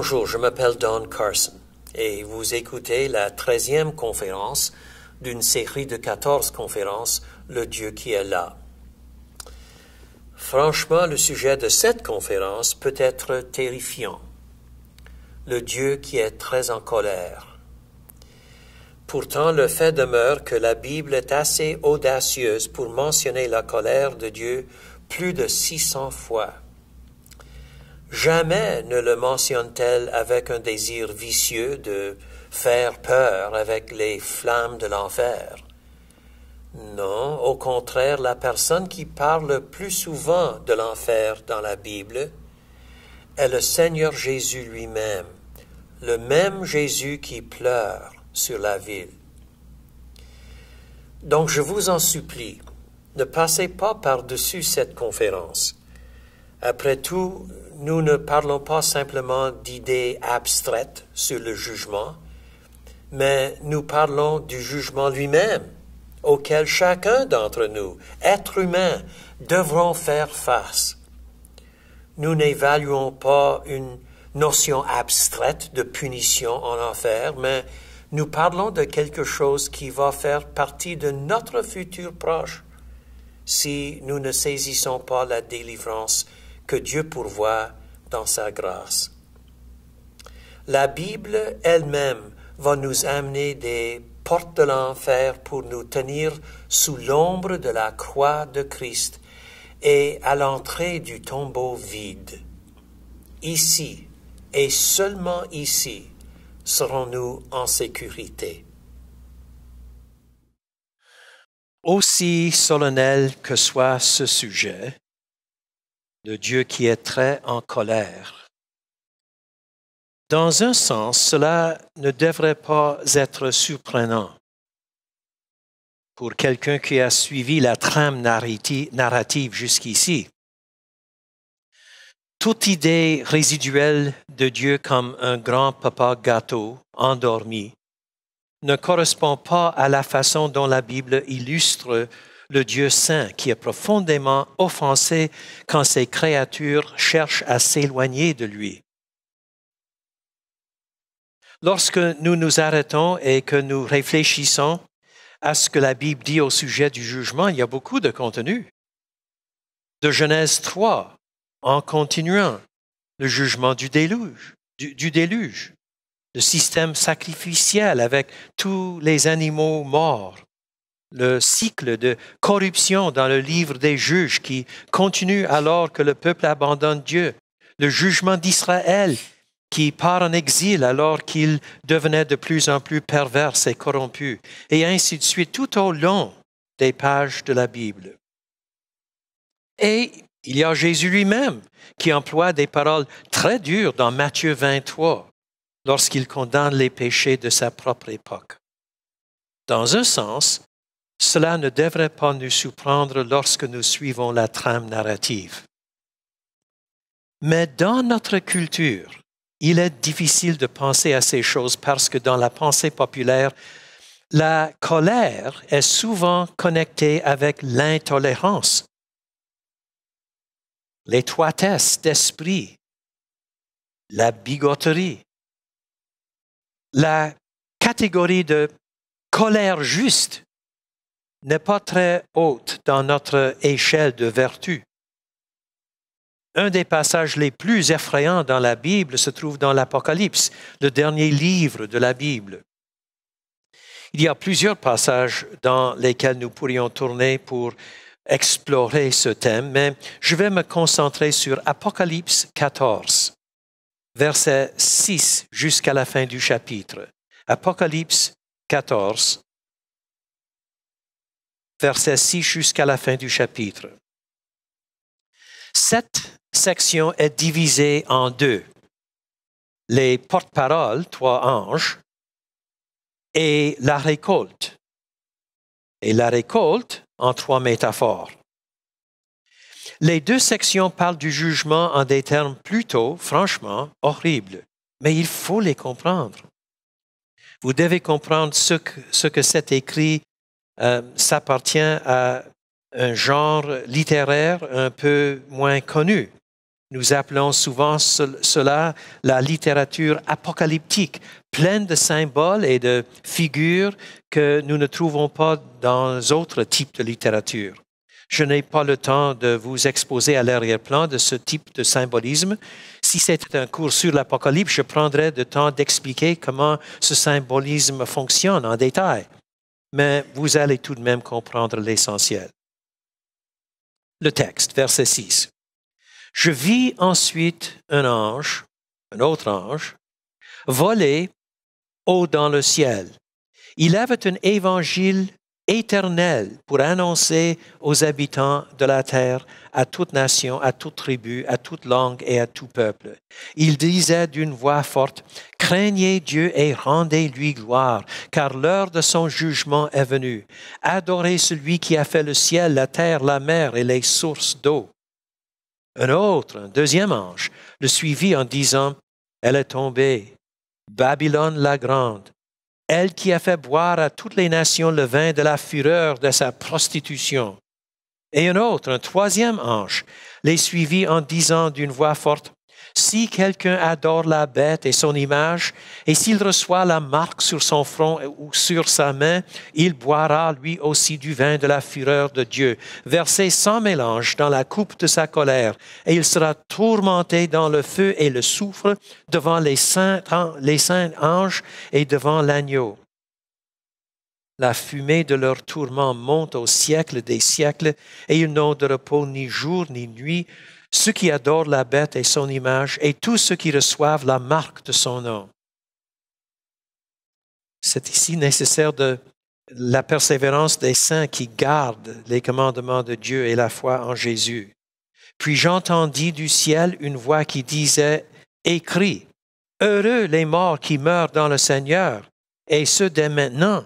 Bonjour, je m'appelle Don Carson et vous écoutez la treizième conférence d'une série de quatorze conférences Le Dieu qui est là. Franchement, le sujet de cette conférence peut être terrifiant. Le Dieu qui est très en colère. Pourtant, le fait demeure que la Bible est assez audacieuse pour mentionner la colère de Dieu plus de six cents fois. Jamais ne le mentionne-t-elle avec un désir vicieux de faire peur avec les flammes de l'enfer. Non, au contraire, la personne qui parle le plus souvent de l'enfer dans la Bible est le Seigneur Jésus lui-même, le même Jésus qui pleure sur la ville. Donc je vous en supplie, ne passez pas par-dessus cette conférence. Après tout, nous ne parlons pas simplement d'idées abstraites sur le jugement, mais nous parlons du jugement lui-même, auquel chacun d'entre nous, êtres humains, devront faire face. Nous n'évaluons pas une notion abstraite de punition en enfer, mais nous parlons de quelque chose qui va faire partie de notre futur proche si nous ne saisissons pas la délivrance que Dieu pourvoit dans sa grâce. La Bible elle-même va nous amener des portes de l'enfer pour nous tenir sous l'ombre de la croix de Christ et à l'entrée du tombeau vide. Ici, et seulement ici, serons-nous en sécurité. Aussi solennel que soit ce sujet, de Dieu qui est très en colère. Dans un sens, cela ne devrait pas être surprenant pour quelqu'un qui a suivi la trame narrative jusqu'ici. Toute idée résiduelle de Dieu comme un grand papa gâteau endormi ne correspond pas à la façon dont la Bible illustre le Dieu saint qui est profondément offensé quand ses créatures cherchent à s'éloigner de lui. Lorsque nous nous arrêtons et que nous réfléchissons à ce que la Bible dit au sujet du jugement, il y a beaucoup de contenu. De Genèse 3, en continuant, le jugement du déluge, du déluge, le système sacrificiel avec tous les animaux morts, le cycle de corruption dans le livre des juges qui continue alors que le peuple abandonne Dieu, le jugement d'Israël qui part en exil alors qu'il devenait de plus en plus pervers et corrompu, et ainsi de suite tout au long des pages de la Bible. Et il y a Jésus lui-même qui emploie des paroles très dures dans Matthieu 23 lorsqu'il condamne les péchés de sa propre époque. Dans un sens, cela ne devrait pas nous surprendre lorsque nous suivons la trame narrative. Mais dans notre culture, il est difficile de penser à ces choses parce que dans la pensée populaire, la colère est souvent connectée avec l'intolérance, l'étroitesse d'esprit, la bigoterie, la catégorie de colère juste n'est pas très haute dans notre échelle de vertu. Un des passages les plus effrayants dans la Bible se trouve dans l'Apocalypse, le dernier livre de la Bible. Il y a plusieurs passages dans lesquels nous pourrions tourner pour explorer ce thème, mais je vais me concentrer sur Apocalypse 14, verset 6 jusqu'à la fin du chapitre. Apocalypse 14, verset 6 jusqu'à la fin du chapitre. Cette section est divisée en deux. Les porte-paroles, trois anges, et la récolte. Et la récolte en trois métaphores. Les deux sections parlent du jugement en des termes plutôt, franchement, horribles, mais il faut les comprendre. Vous devez comprendre ce que, ce que c'est écrit euh, ça appartient à un genre littéraire un peu moins connu. Nous appelons souvent cela la littérature apocalyptique, pleine de symboles et de figures que nous ne trouvons pas dans d'autres types de littérature. Je n'ai pas le temps de vous exposer à l'arrière-plan de ce type de symbolisme. Si c'était un cours sur l'Apocalypse, je prendrais le temps d'expliquer comment ce symbolisme fonctionne en détail mais vous allez tout de même comprendre l'essentiel. Le texte, verset 6. Je vis ensuite un ange, un autre ange, voler haut dans le ciel. Il avait un évangile éternel pour annoncer aux habitants de la terre, à toute nation, à toute tribu, à toute langue et à tout peuple. Il disait d'une voix forte, Craignez Dieu et rendez-lui gloire, car l'heure de son jugement est venue. Adorez celui qui a fait le ciel, la terre, la mer et les sources d'eau. Un autre, un deuxième ange, le suivit en disant, Elle est tombée, Babylone la grande elle qui a fait boire à toutes les nations le vin de la fureur de sa prostitution. Et un autre, un troisième ange, les suivit en disant d'une voix forte, si quelqu'un adore la bête et son image, et s'il reçoit la marque sur son front ou sur sa main, il boira lui aussi du vin de la fureur de Dieu, versé sans mélange dans la coupe de sa colère, et il sera tourmenté dans le feu et le soufre devant les saints, les saints anges et devant l'agneau. La fumée de leur tourment monte au siècle des siècles, et ils n'ont de repos ni jour ni nuit ceux qui adorent la bête et son image, et tous ceux qui reçoivent la marque de son nom. C'est ici nécessaire de la persévérance des saints qui gardent les commandements de Dieu et la foi en Jésus. Puis j'entendis du ciel une voix qui disait, Écris, heureux les morts qui meurent dans le Seigneur, et ceux dès maintenant.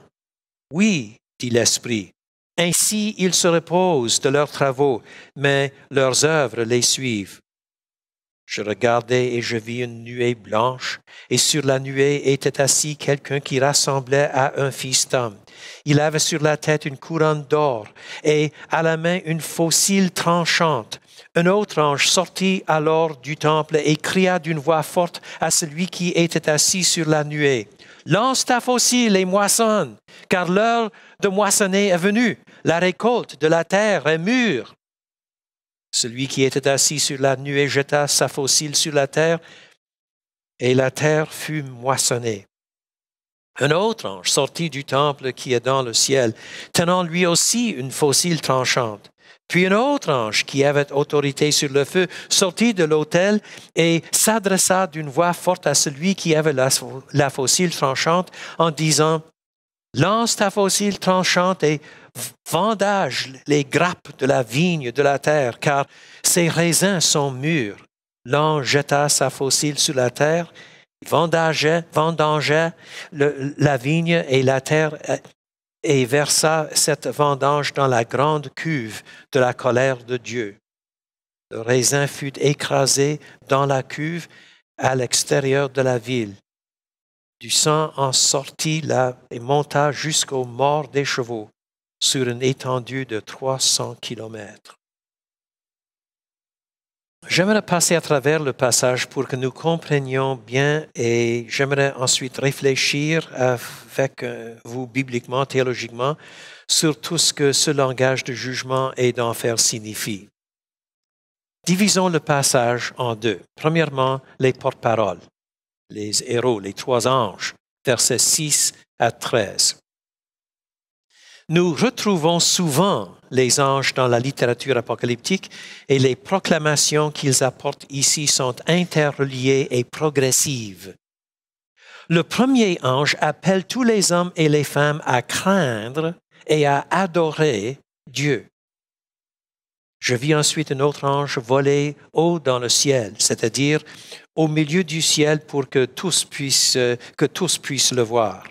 Oui, dit l'Esprit, ainsi, ils se reposent de leurs travaux, mais leurs œuvres les suivent. Je regardai et je vis une nuée blanche, et sur la nuée était assis quelqu'un qui rassemblait à un fils d'homme. Il avait sur la tête une couronne d'or, et à la main une fossile tranchante. Un autre ange sortit alors du temple et cria d'une voix forte à celui qui était assis sur la nuée. Lance ta faucille et moissonne, car l'heure de moissonner est venu. la récolte de la terre est mûre. Celui qui était assis sur la nuée jeta sa fossile sur la terre, et la terre fut moissonnée. Un autre ange sortit du temple qui est dans le ciel, tenant lui aussi une fossile tranchante. Puis un autre ange qui avait autorité sur le feu sortit de l'autel et s'adressa d'une voix forte à celui qui avait la, la tranchante en disant, Lance ta fossile tranchante et vendage les grappes de la vigne de la terre, car ses raisins sont mûrs. L'ange jeta sa fossile sur la terre, vendageait la vigne et la terre et versa cette vendange dans la grande cuve de la colère de Dieu. Le raisin fut écrasé dans la cuve à l'extérieur de la ville. Du sang en sortit là et monta jusqu'aux morts des chevaux sur une étendue de 300 kilomètres. J'aimerais passer à travers le passage pour que nous comprenions bien et j'aimerais ensuite réfléchir avec euh, vous bibliquement, théologiquement, sur tout ce que ce langage de jugement et d'enfer signifie. Divisons le passage en deux. Premièrement, les porte-paroles les héros, les trois anges, versets 6 à 13. Nous retrouvons souvent les anges dans la littérature apocalyptique et les proclamations qu'ils apportent ici sont interreliées et progressives. Le premier ange appelle tous les hommes et les femmes à craindre et à adorer Dieu. Je vis ensuite un autre ange voler haut dans le ciel, c'est-à-dire au milieu du ciel pour que tous puissent, euh, que tous puissent le voir.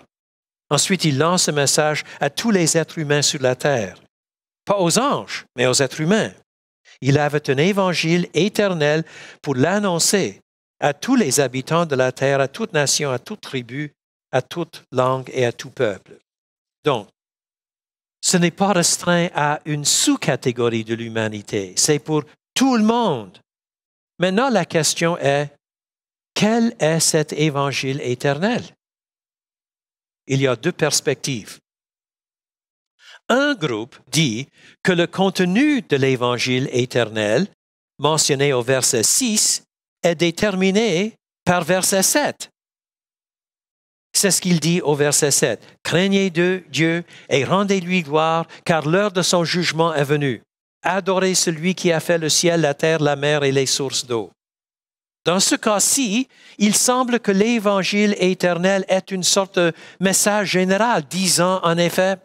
Ensuite, il lance ce message à tous les êtres humains sur la terre, pas aux anges, mais aux êtres humains. Il avait un évangile éternel pour l'annoncer à tous les habitants de la terre, à toute nation, à toute tribu, à toute langue et à tout peuple. Donc, ce n'est pas restreint à une sous-catégorie de l'humanité, c'est pour tout le monde. Maintenant, la question est, quel est cet évangile éternel? Il y a deux perspectives. Un groupe dit que le contenu de l'évangile éternel, mentionné au verset 6, est déterminé par verset 7. C'est ce qu'il dit au verset 7. Craignez de Dieu et rendez-lui gloire, car l'heure de son jugement est venue. Adorez celui qui a fait le ciel, la terre, la mer et les sources d'eau. Dans ce cas-ci, il semble que l'évangile éternel est une sorte de message général disant en effet,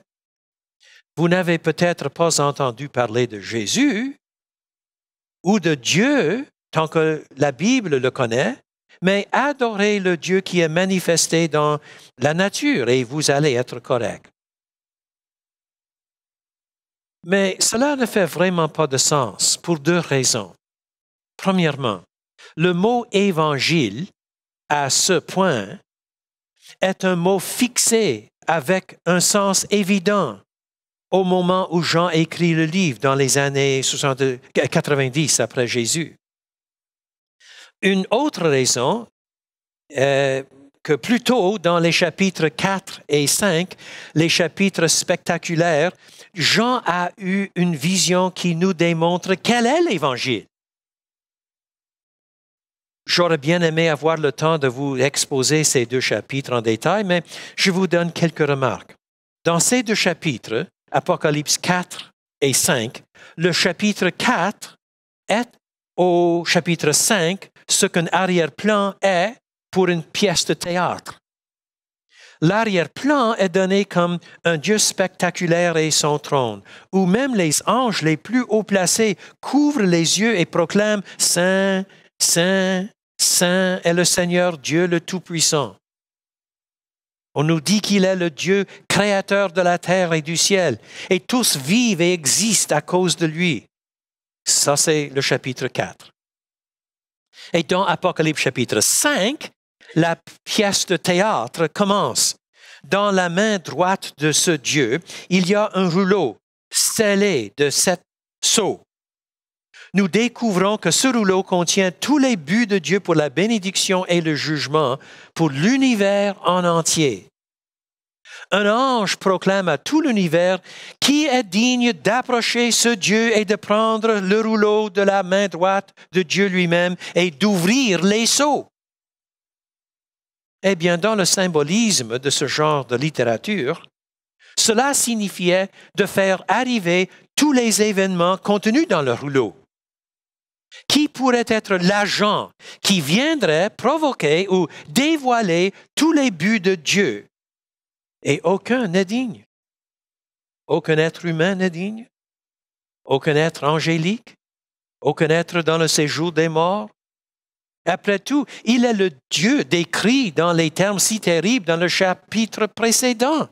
vous n'avez peut-être pas entendu parler de Jésus ou de Dieu tant que la Bible le connaît, mais adorez le Dieu qui est manifesté dans la nature et vous allez être correct. Mais cela ne fait vraiment pas de sens pour deux raisons. Premièrement, le mot évangile, à ce point, est un mot fixé avec un sens évident au moment où Jean écrit le livre dans les années 90 après Jésus. Une autre raison euh, que plus tôt dans les chapitres 4 et 5, les chapitres spectaculaires, Jean a eu une vision qui nous démontre quel est l'Évangile. J'aurais bien aimé avoir le temps de vous exposer ces deux chapitres en détail, mais je vous donne quelques remarques. Dans ces deux chapitres, Apocalypse 4 et 5, le chapitre 4 est au chapitre 5 ce qu'un arrière-plan est pour une pièce de théâtre. L'arrière-plan est donné comme un Dieu spectaculaire et son trône, où même les anges les plus haut placés couvrent les yeux et proclament Saint, Saint, Saint est le Seigneur Dieu le Tout-Puissant. On nous dit qu'il est le Dieu créateur de la terre et du ciel, et tous vivent et existent à cause de lui. Ça, c'est le chapitre 4. Et dans Apocalypse chapitre 5, la pièce de théâtre commence. Dans la main droite de ce Dieu, il y a un rouleau scellé de sept sceaux nous découvrons que ce rouleau contient tous les buts de Dieu pour la bénédiction et le jugement pour l'univers en entier. Un ange proclame à tout l'univers qui est digne d'approcher ce Dieu et de prendre le rouleau de la main droite de Dieu lui-même et d'ouvrir les seaux. Eh bien, dans le symbolisme de ce genre de littérature, cela signifiait de faire arriver tous les événements contenus dans le rouleau. Qui pourrait être l'agent qui viendrait provoquer ou dévoiler tous les buts de Dieu? Et aucun n'est digne. Aucun être humain n'est digne. Aucun être angélique. Aucun être dans le séjour des morts. Après tout, il est le Dieu décrit dans les termes si terribles dans le chapitre précédent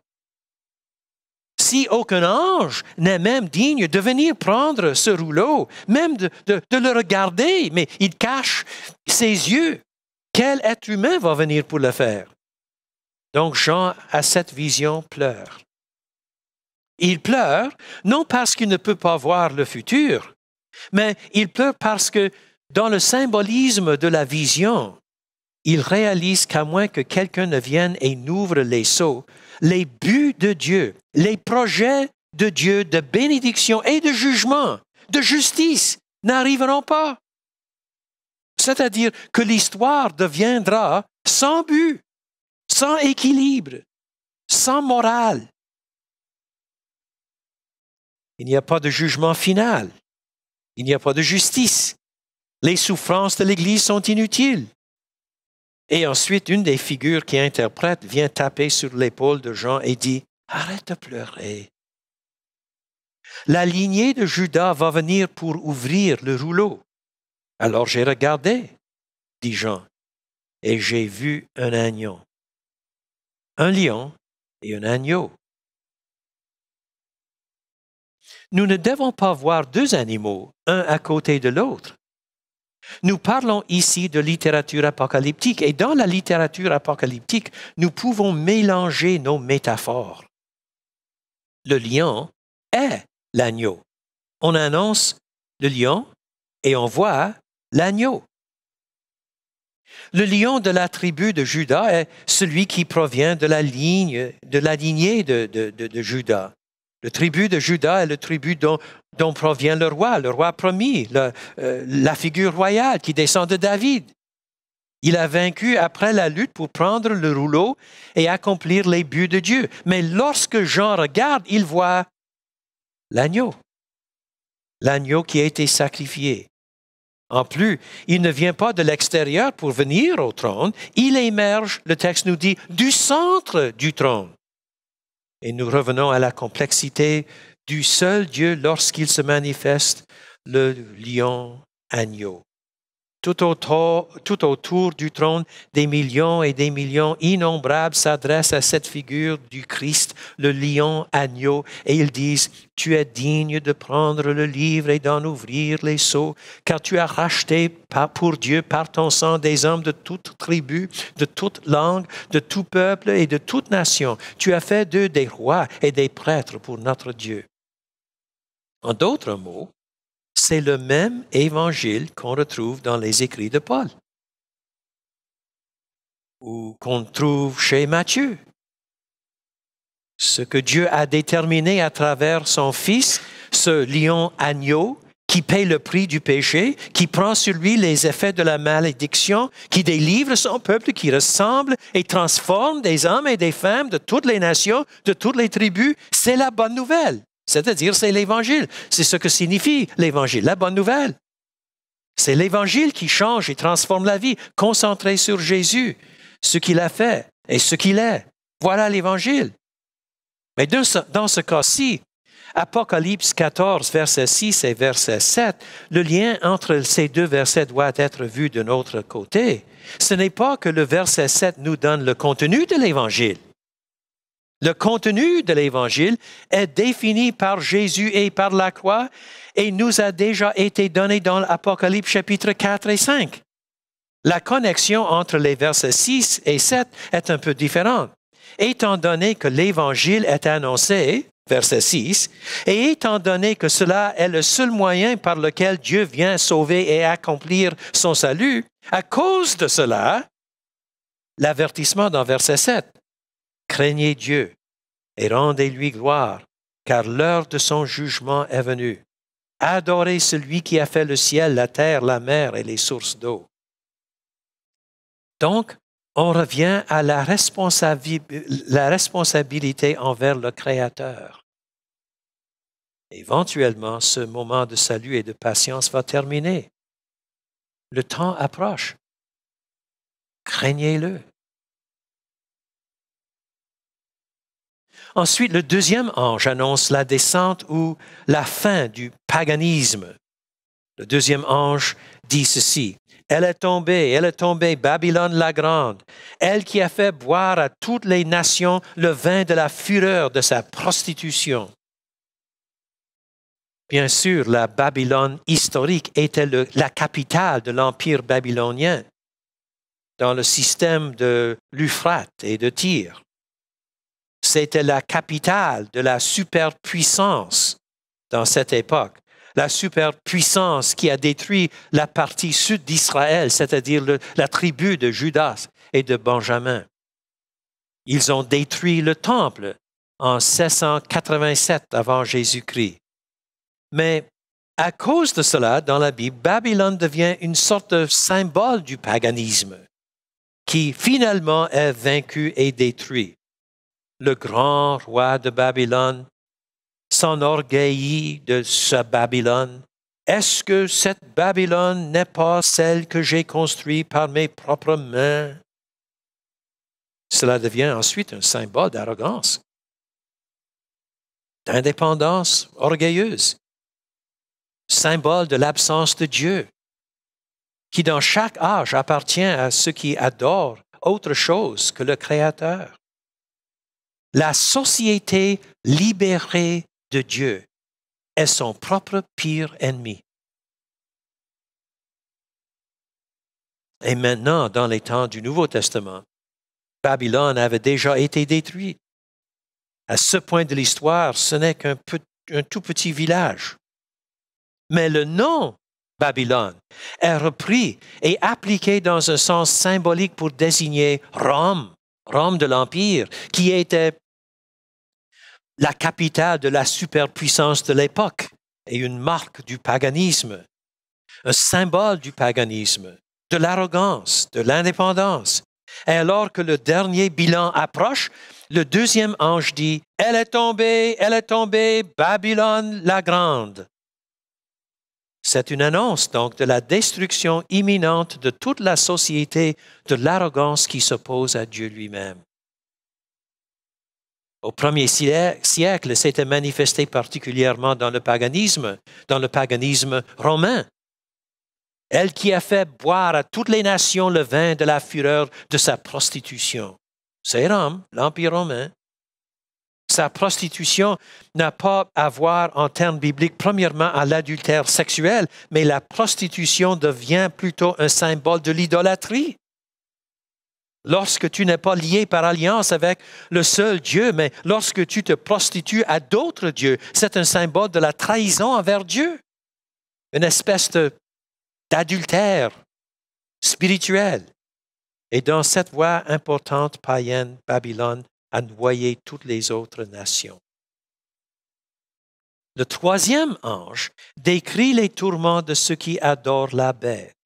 si aucun ange n'est même digne de venir prendre ce rouleau, même de, le regarder, mais il cache ses yeux. Quel être humain va venir pour le faire? Donc Jean, à cette vision, pleure. Il pleure non parce qu'il ne peut pas voir le futur, mais il pleure parce que dans le symbolisme de la vision, il réalise qu'à moins que quelqu'un ne vienne et n'ouvre les seaux, les buts de Dieu, les projets de Dieu de bénédiction et de jugement, de justice, n'arriveront pas. C'est-à-dire que l'histoire deviendra sans but, sans équilibre, sans morale. Il n'y a pas de jugement final. Il n'y a pas de justice. Les souffrances de l'Église sont inutiles. Et ensuite, une des figures qui interprète vient taper sur l'épaule de Jean et dit, Arrête de pleurer. La lignée de Judas va venir pour ouvrir le rouleau. Alors j'ai regardé, dit Jean, et j'ai vu un agneau, un lion et un agneau. Nous ne devons pas voir deux animaux, un à côté de l'autre. Nous parlons ici de littérature apocalyptique et dans la littérature apocalyptique, nous pouvons mélanger nos métaphores. Le lion est l'agneau. On annonce le lion et on voit l'agneau. Le lion de la tribu de Judas est celui qui provient de la ligne, de lignée de, de, de Judas. Le tribu de Judas est le tribu dont, provient le roi, le roi promis, euh, la figure royale qui descend de David. Il a vaincu après la lutte pour prendre le rouleau et accomplir les buts de Dieu. Mais lorsque Jean regarde, il voit l'agneau, l'agneau qui a été sacrifié. En plus, il ne vient pas de l'extérieur pour venir au trône, il émerge, le texte nous dit, du centre du trône. Et nous revenons à la complexité du seul Dieu lorsqu'il se manifeste, le lion agneau. Tout autour, du trône, des millions et des millions innombrables s'adressent à cette figure du Christ, le lion agneau, et ils disent, Tu es digne de prendre le livre et d'en ouvrir les seaux, car tu as racheté pour Dieu par ton sang des hommes de toute tribu, de toute langue, de tout peuple et de toute nation. Tu as fait d'eux des rois et des prêtres pour notre Dieu. En d'autres mots, c'est le même évangile qu'on retrouve dans les écrits de Paul ou qu'on trouve chez Matthieu. Ce que Dieu a déterminé à travers son Fils, ce lion agneau qui paye le prix du péché, qui prend sur lui les effets de la malédiction, qui délivre son peuple, qui ressemble et transforme des hommes et des femmes de toutes les nations, de toutes les tribus, c'est la bonne nouvelle. C'est-à-dire, c'est l'Évangile. C'est ce que signifie l'Évangile, la bonne nouvelle. C'est l'Évangile qui change et transforme la vie. Concentré sur Jésus, ce qu'il a fait et ce qu'il est. Voilà l'Évangile. Mais dans ce, cas-ci, Apocalypse 14, verset 6 et verset 7, le lien entre ces deux versets doit être vu d'un autre côté. Ce n'est pas que le verset 7 nous donne le contenu de l'Évangile. Le contenu de l'Évangile est défini par Jésus et par la croix et nous a déjà été donné dans l'Apocalypse chapitre 4 et 5. La connexion entre les versets 6 et 7 est un peu différente. Étant donné que l'Évangile est annoncé, verset 6, et étant donné que cela est le seul moyen par lequel Dieu vient sauver et accomplir son salut, à cause de cela, l'avertissement dans verset 7 Craignez Dieu et rendez-lui gloire, car l'heure de son jugement est venue. Adorez celui qui a fait le ciel, la terre, la mer et les sources d'eau. Donc, on revient à la, la responsabilité envers le Créateur. Éventuellement, ce moment de salut et de patience va terminer. Le temps approche. Craignez-le. Ensuite, le deuxième ange annonce la descente ou la fin du paganisme. Le deuxième ange dit ceci. Elle est tombée, elle est tombée, Babylone la grande, elle qui a fait boire à toutes les nations le vin de la fureur de sa prostitution. Bien sûr, la Babylone historique était la capitale de l'Empire babylonien dans le système de l'Euphrate et de Tyr c'était la capitale de la superpuissance dans cette époque. La superpuissance qui a détruit la partie sud d'Israël, c'est-à-dire la tribu de Judas et de Benjamin. Ils ont détruit le temple en 1687 avant Jésus-Christ. Mais à cause de cela, dans la Bible, Babylone devient une sorte de symbole du paganisme qui finalement est vaincu et détruit le grand roi de Babylone s'enorgueillit de sa Babylone. Est-ce que cette Babylone n'est pas celle que j'ai construite par mes propres mains? Cela devient ensuite un symbole d'arrogance, d'indépendance orgueilleuse, symbole de l'absence de Dieu, qui dans chaque âge appartient à ceux qui adorent autre chose que le Créateur la société libérée de Dieu est son propre pire ennemi. Et maintenant, dans les temps du Nouveau Testament, Babylone avait déjà été détruite. À ce point de l'histoire, ce n'est qu'un tout petit village. Mais le nom Babylone est repris et appliqué dans un sens symbolique pour désigner Rome, Rome de l'Empire, qui était la capitale de la superpuissance de l'époque est une marque du paganisme, un symbole du paganisme, de l'arrogance, de l'indépendance. Et alors que le dernier bilan approche, le deuxième ange dit, Elle est tombée, elle est tombée, Babylone la grande. C'est une annonce donc de la destruction imminente de toute la société de l'arrogance qui s'oppose à Dieu lui-même au premier siècle s'était manifesté particulièrement dans le paganisme, dans le paganisme romain. Elle qui a fait boire à toutes les nations le vin de la fureur de sa prostitution. C'est Rome, l'Empire romain. Sa prostitution n'a pas à voir en termes bibliques premièrement à l'adultère sexuel, mais la prostitution devient plutôt un symbole de l'idolâtrie lorsque tu n'es pas lié par alliance avec le seul Dieu, mais lorsque tu te prostitues à d'autres dieux, c'est un symbole de la trahison envers Dieu, une espèce d'adultère spirituel. Et dans cette voie importante païenne, Babylone a noyé toutes les autres nations. Le troisième ange décrit les tourments de ceux qui adorent la bête.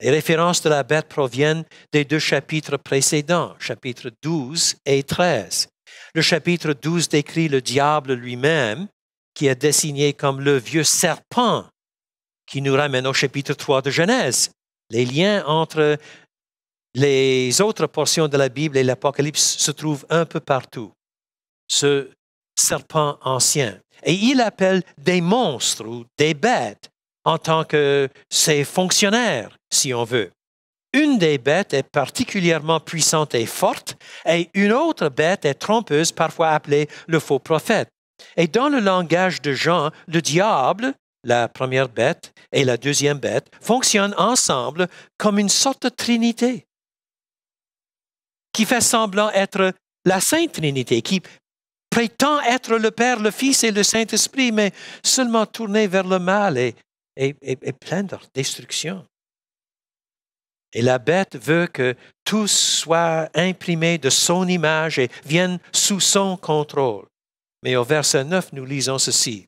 Les références de la bête proviennent des deux chapitres précédents, chapitres 12 et 13. Le chapitre 12 décrit le diable lui-même, qui est désigné comme le vieux serpent, qui nous ramène au chapitre 3 de Genèse. Les liens entre les autres portions de la Bible et l'Apocalypse se trouvent un peu partout. Ce serpent ancien. Et il appelle des monstres ou des bêtes en tant que ses fonctionnaires, si on veut. Une des bêtes est particulièrement puissante et forte, et une autre bête est trompeuse, parfois appelée le faux prophète. Et dans le langage de Jean, le diable, la première bête et la deuxième bête, fonctionnent ensemble comme une sorte de trinité qui fait semblant être la Sainte Trinité, qui prétend être le Père, le Fils et le Saint-Esprit, mais seulement tourné vers le mal et et, plein de destruction. Et la bête veut que tout soit imprimé de son image et vienne sous son contrôle. Mais au verset 9, nous lisons ceci.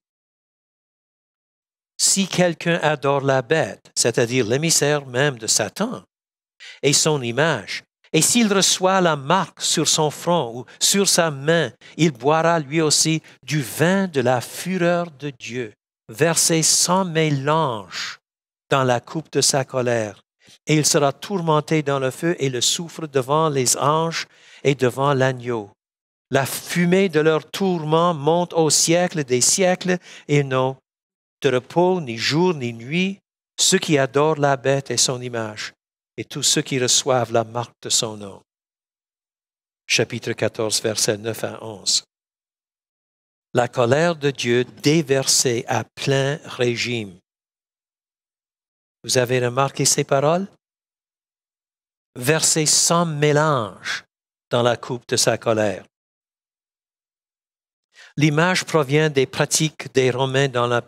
Si quelqu'un adore la bête, c'est-à-dire l'émissaire même de Satan, et son image, et s'il reçoit la marque sur son front ou sur sa main, il boira lui aussi du vin de la fureur de Dieu versé sans mélange dans la coupe de sa colère. Et il sera tourmenté dans le feu et le souffre devant les anges et devant l'agneau. La fumée de leur tourment monte au siècle des siècles et non de repos, ni jour, ni nuit, ceux qui adorent la bête et son image, et tous ceux qui reçoivent la marque de son nom. Chapitre 14, versets 9 à 11 la colère de Dieu déversée à plein régime. Vous avez remarqué ces paroles? Versée sans mélange dans la coupe de sa colère. L'image provient des pratiques des Romains dans euh,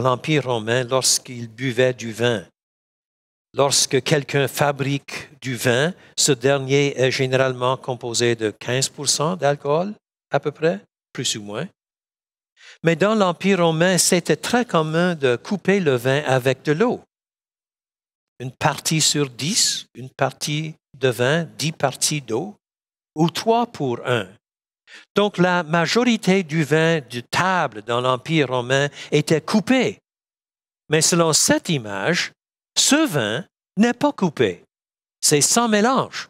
l'Empire romain lorsqu'ils buvaient du vin. Lorsque quelqu'un fabrique du vin, ce dernier est généralement composé de 15 d'alcool, à peu près, plus ou moins. Mais dans l'Empire romain, c'était très commun de couper le vin avec de l'eau. Une partie sur dix, une partie de vin, dix parties d'eau, ou trois pour un. Donc la majorité du vin de table dans l'Empire romain était coupé. Mais selon cette image, ce vin n'est pas coupé. C'est sans mélange.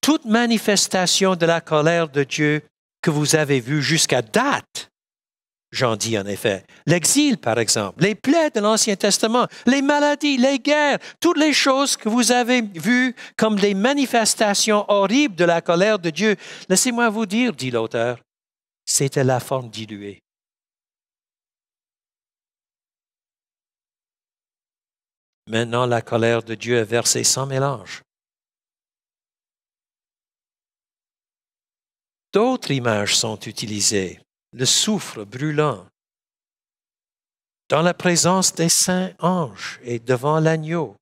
Toute manifestation de la colère de Dieu que vous avez vu jusqu'à date. J'en dis en effet. L'exil, par exemple, les plaies de l'Ancien Testament, les maladies, les guerres, toutes les choses que vous avez vues comme des manifestations horribles de la colère de Dieu. Laissez-moi vous dire, dit l'auteur, c'était la forme diluée. Maintenant, la colère de Dieu est versée sans mélange D'autres images sont utilisées, le soufre brûlant, dans la présence des saints anges et devant l'agneau.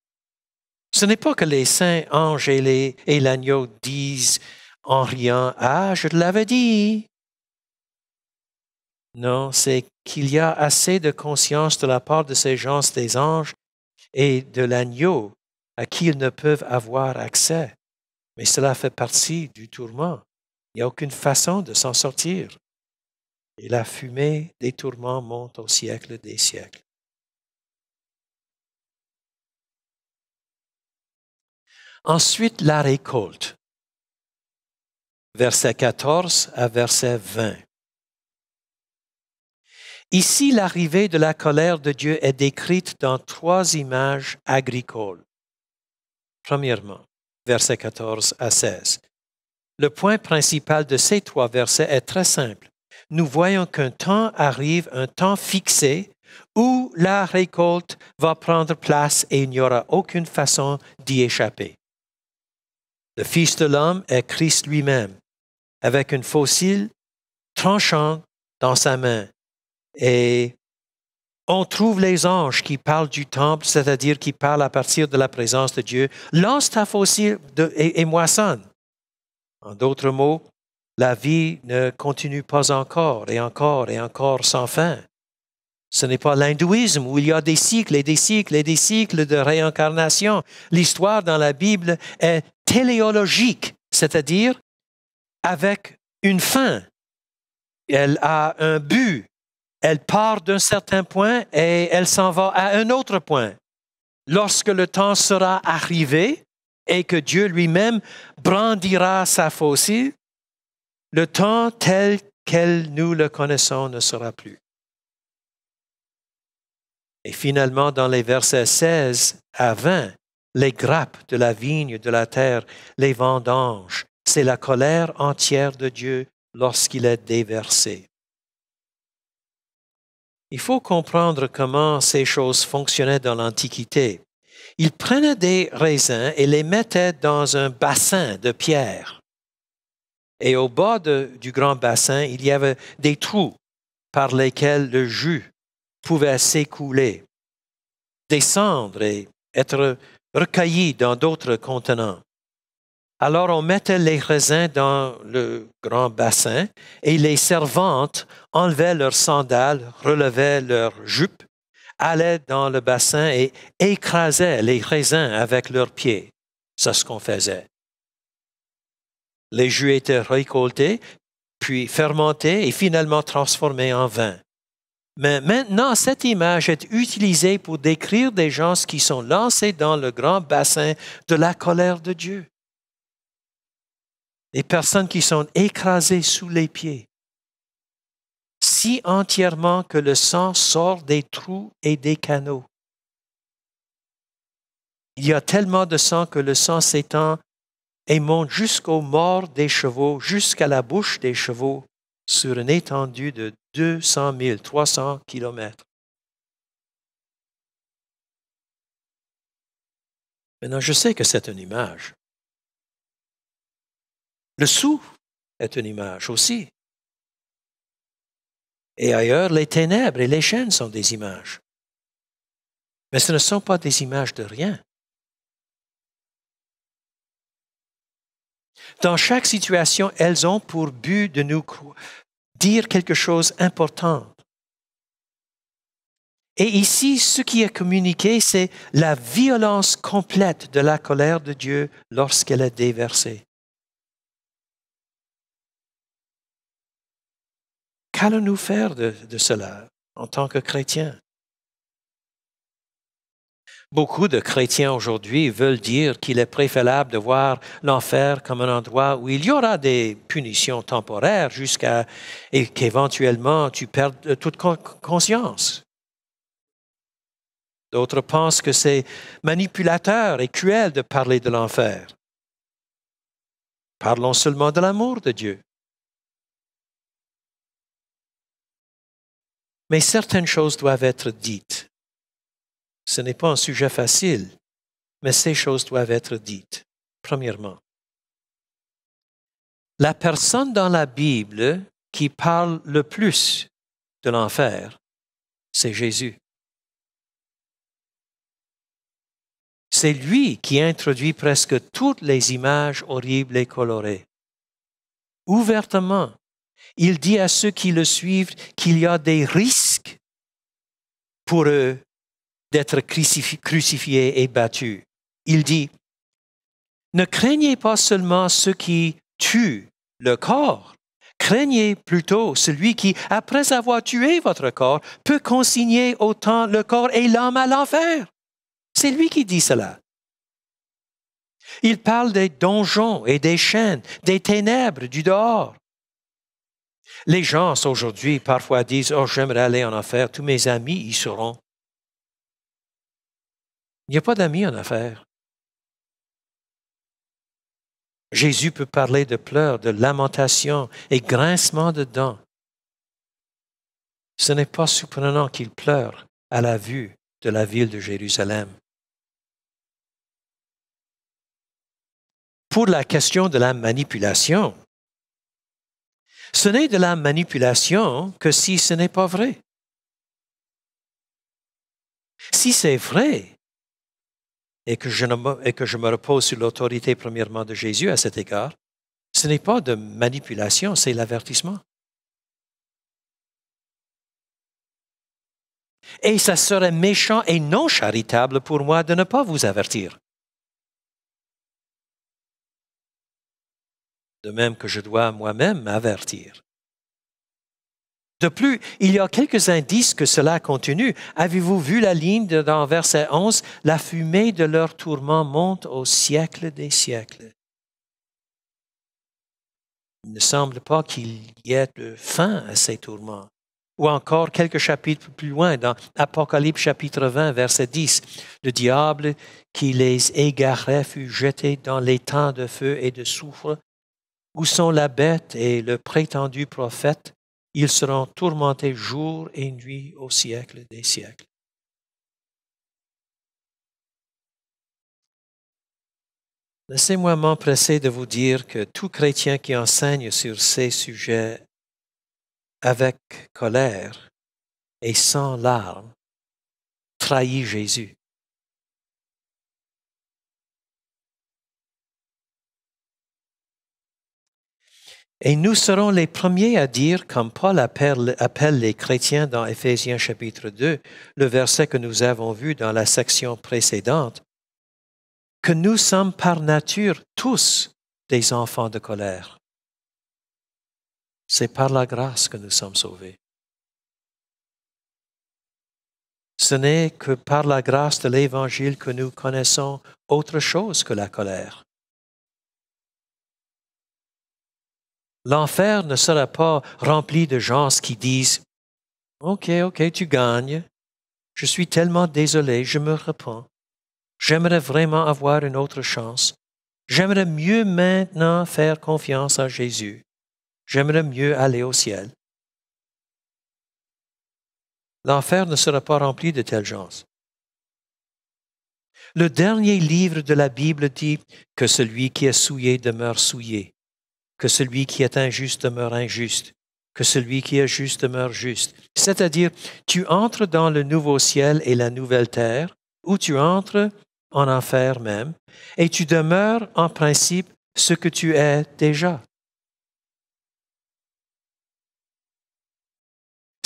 Ce n'est pas que les saints anges et l'agneau disent en riant Ah, je te l'avais dit. Non, c'est qu'il y a assez de conscience de la part de ces gens, des anges et de l'agneau, à qui ils ne peuvent avoir accès. Mais cela fait partie du tourment. Il n'y a aucune façon de s'en sortir. Et la fumée des tourments monte au siècle des siècles. Ensuite, la récolte. Verset 14 à verset 20. Ici, l'arrivée de la colère de Dieu est décrite dans trois images agricoles. Premièrement, verset 14 à 16. Le point principal de ces trois versets est très simple. Nous voyons qu'un temps arrive, un temps fixé, où la récolte va prendre place et il n'y aura aucune façon d'y échapper. Le Fils de l'homme est Christ lui-même, avec une fossile tranchant dans sa main. Et on trouve les anges qui parlent du temple, c'est-à-dire qui parlent à partir de la présence de Dieu. Lance ta fossile et, et moissonne. En d'autres mots, la vie ne continue pas encore et encore et encore sans fin. Ce n'est pas l'hindouisme où il y a des cycles et des cycles et des cycles de réincarnation. L'histoire dans la Bible est téléologique, c'est-à-dire avec une fin. Elle a un but. Elle part d'un certain point et elle s'en va à un autre point. Lorsque le temps sera arrivé, et que Dieu lui-même brandira sa faucille, le temps tel quel nous le connaissons ne sera plus. Et finalement, dans les versets 16 à 20, les grappes de la vigne de la terre, les vendanges, c'est la colère entière de Dieu lorsqu'il est déversé. Il faut comprendre comment ces choses fonctionnaient dans l'Antiquité. Ils prenaient des raisins et les mettaient dans un bassin de pierre. Et au bas du grand bassin, il y avait des trous par lesquels le jus pouvait s'écouler, descendre et être recueilli dans d'autres contenants. Alors on mettait les raisins dans le grand bassin et les servantes enlevaient leurs sandales, relevaient leurs jupes allaient dans le bassin et écrasaient les raisins avec leurs pieds. C'est ce qu'on faisait. Les jus étaient récoltés, puis fermentés et finalement transformés en vin. Mais maintenant, cette image est utilisée pour décrire des gens qui sont lancés dans le grand bassin de la colère de Dieu. Des personnes qui sont écrasées sous les pieds si entièrement que le sang sort des trous et des canaux. Il y a tellement de sang que le sang s'étend et monte jusqu'aux morts des chevaux, jusqu'à la bouche des chevaux, sur une étendue de 200 000, 300 kilomètres. Maintenant, je sais que c'est une image. Le sou est une image aussi. Et ailleurs, les ténèbres et les chaînes sont des images. Mais ce ne sont pas des images de rien. Dans chaque situation, elles ont pour but de nous dire quelque chose d'important. Et ici, ce qui est communiqué, c'est la violence complète de la colère de Dieu lorsqu'elle est déversée. qu'allons-nous faire de, cela en tant que chrétiens? Beaucoup de chrétiens aujourd'hui veulent dire qu'il est préférable de voir l'enfer comme un endroit où il y aura des punitions temporaires jusqu'à et qu'éventuellement tu perdes euh, toute conscience. D'autres pensent que c'est manipulateur et cruel de parler de l'enfer. Parlons seulement de l'amour de Dieu. Mais certaines choses doivent être dites. Ce n'est pas un sujet facile, mais ces choses doivent être dites. Premièrement, la personne dans la Bible qui parle le plus de l'enfer, c'est Jésus. C'est lui qui introduit presque toutes les images horribles et colorées. Ouvertement, il dit à ceux qui le suivent qu'il y a des risques pour eux d'être crucifiés et battus. Il dit, ne craignez pas seulement ceux qui tuent le corps, craignez plutôt celui qui, après avoir tué votre corps, peut consigner autant le corps et l'âme à l'enfer. C'est lui qui dit cela. Il parle des donjons et des chaînes, des ténèbres du dehors. Les gens aujourd'hui parfois disent, oh, j'aimerais aller en affaires, tous mes amis y seront. Il n'y a pas d'amis en affaires. Jésus peut parler de pleurs, de lamentations et grincements de dents. Ce n'est pas surprenant qu'il pleure à la vue de la ville de Jérusalem. Pour la question de la manipulation, ce n'est de la manipulation que si ce n'est pas vrai. Si c'est vrai, et que, je me repose sur l'autorité premièrement de Jésus à cet égard, ce n'est pas de manipulation, c'est l'avertissement. Et ça serait méchant et non charitable pour moi de ne pas vous avertir. de même que je dois moi-même m'avertir. De plus, il y a quelques indices que cela continue. Avez-vous vu la ligne dans verset 11 La fumée de leurs tourments monte au siècle des siècles. Il ne semble pas qu'il y ait de fin à ces tourments. Ou encore quelques chapitres plus loin, dans Apocalypse chapitre 20, verset 10, le diable qui les égarait fut jeté dans les temps de feu et de soufre où sont la bête et le prétendu prophète Ils seront tourmentés jour et nuit au siècle des siècles. Laissez-moi m'empresser de vous dire que tout chrétien qui enseigne sur ces sujets avec colère et sans larmes trahit Jésus. Et nous serons les premiers à dire, comme Paul appelle, les chrétiens dans Éphésiens chapitre 2, le verset que nous avons vu dans la section précédente, que nous sommes par nature tous des enfants de colère. C'est par la grâce que nous sommes sauvés. Ce n'est que par la grâce de l'Évangile que nous connaissons autre chose que la colère. L'enfer ne sera pas rempli de gens qui disent OK, OK, tu gagnes. Je suis tellement désolé, je me repens. J'aimerais vraiment avoir une autre chance. J'aimerais mieux maintenant faire confiance à Jésus. J'aimerais mieux aller au ciel. L'enfer ne sera pas rempli de telles gens. Le dernier livre de la Bible dit que celui qui est souillé demeure souillé que celui qui est injuste demeure injuste, que celui qui est juste demeure juste. C'est-à-dire, tu entres dans le nouveau ciel et la nouvelle terre, ou tu entres en enfer même, et tu demeures en principe ce que tu es déjà.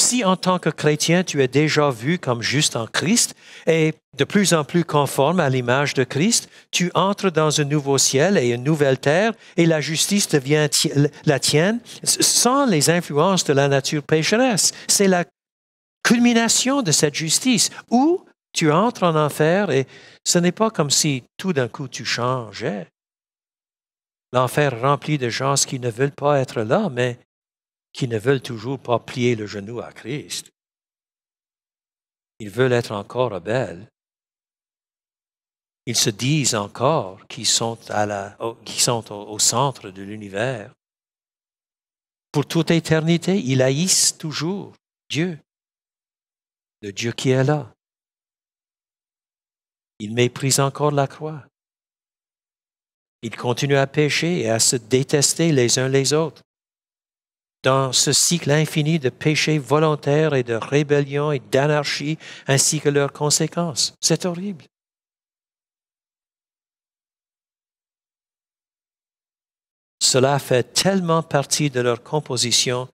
si en tant que chrétien tu es déjà vu comme juste en Christ et de plus en plus conforme à l'image de Christ, tu entres dans un nouveau ciel et une nouvelle terre et la justice devient la tienne sans les influences de la nature pécheresse. C'est la culmination de cette justice où tu entres en enfer et ce n'est pas comme si tout d'un coup tu changeais. L'enfer rempli de gens qui ne veulent pas être là, mais qui ne veulent toujours pas plier le genou à Christ. Ils veulent être encore rebelles. Ils se disent encore qu'ils sont, au centre de l'univers. Pour toute éternité, ils haïssent toujours Dieu, le Dieu qui est là. Ils méprisent encore la croix. Ils continuent à pécher et à se détester les uns les autres dans ce cycle infini de péchés volontaires et de rébellion et d'anarchie, ainsi que leurs conséquences. C'est horrible. Cela fait tellement partie de leur composition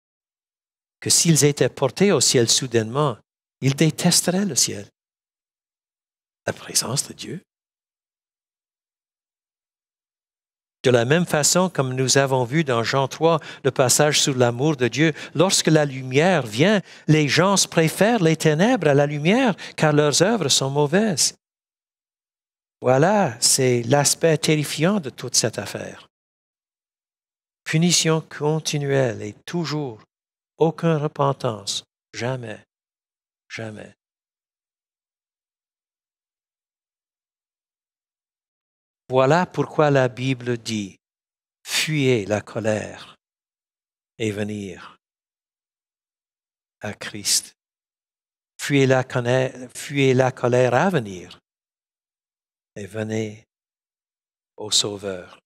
que s'ils étaient portés au ciel soudainement, ils détesteraient le ciel, la présence de Dieu. De la même façon, comme nous avons vu dans Jean 3, le passage sur l'amour de Dieu, lorsque la lumière vient, les gens préfèrent les ténèbres à la lumière, car leurs œuvres sont mauvaises. Voilà, c'est l'aspect terrifiant de toute cette affaire. Punition continuelle et toujours, aucune repentance, jamais, jamais. Voilà pourquoi la Bible dit, fuyez la colère et venir à Christ. Fuyez la, colère, fuyez la colère à venir et venez au Sauveur.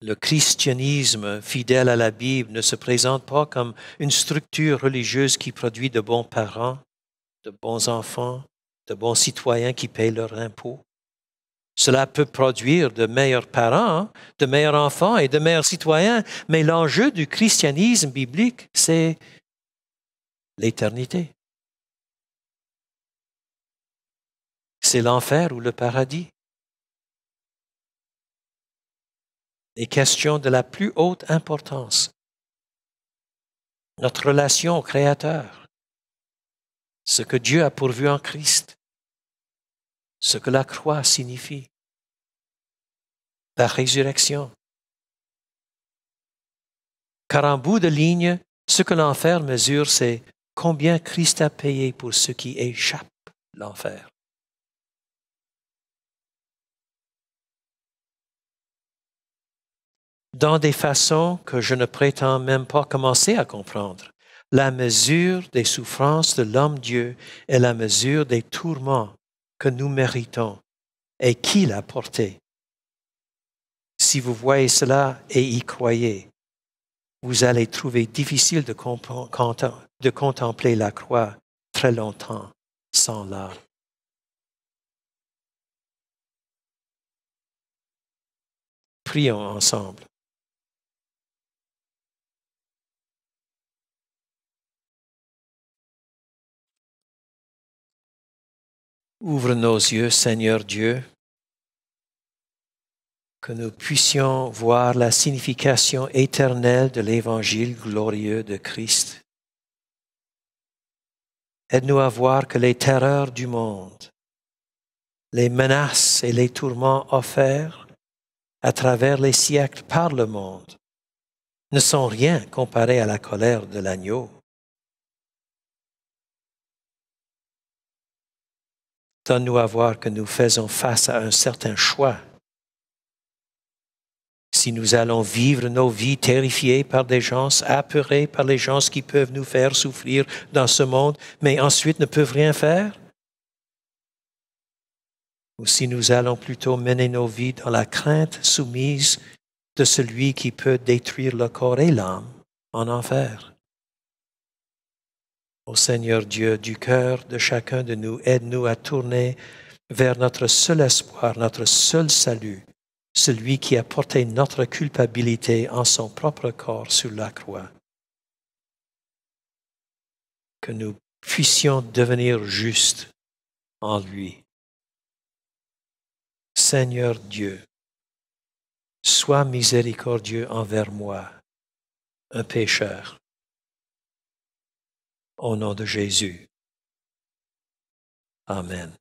Le christianisme fidèle à la Bible ne se présente pas comme une structure religieuse qui produit de bons parents, de bons enfants, de bons citoyens qui payent leurs impôts. Cela peut produire de meilleurs parents, de meilleurs enfants et de meilleurs citoyens, mais l'enjeu du christianisme biblique, c'est l'éternité. C'est l'enfer ou le paradis. Les questions de la plus haute importance. Notre relation au Créateur. Ce que Dieu a pourvu en Christ ce que la croix signifie, la résurrection. Car en bout de ligne, ce que l'enfer mesure, c'est combien Christ a payé pour ceux qui échappent l'enfer. Dans des façons que je ne prétends même pas commencer à comprendre, la mesure des souffrances de l'homme Dieu est la mesure des tourments que nous méritons et qui l'a porté. Si vous voyez cela et y croyez, vous allez trouver difficile de, contempler la croix très longtemps sans l'art. Prions ensemble. Ouvre nos yeux, Seigneur Dieu, que nous puissions voir la signification éternelle de l'évangile glorieux de Christ. Aide-nous à voir que les terreurs du monde, les menaces et les tourments offerts à travers les siècles par le monde ne sont rien comparés à la colère de l'agneau. Donne-nous à voir que nous faisons face à un certain choix. Si nous allons vivre nos vies terrifiées par des gens, apeurés par les gens qui peuvent nous faire souffrir dans ce monde, mais ensuite ne peuvent rien faire, ou si nous allons plutôt mener nos vies dans la crainte soumise de celui qui peut détruire le corps et l'âme en enfer. Ô Seigneur Dieu du cœur de chacun de nous, aide-nous à tourner vers notre seul espoir, notre seul salut, celui qui a porté notre culpabilité en son propre corps sur la croix. Que nous puissions devenir justes en lui. Seigneur Dieu, sois miséricordieux envers moi, un pécheur. Au nom de Jésus. Amen.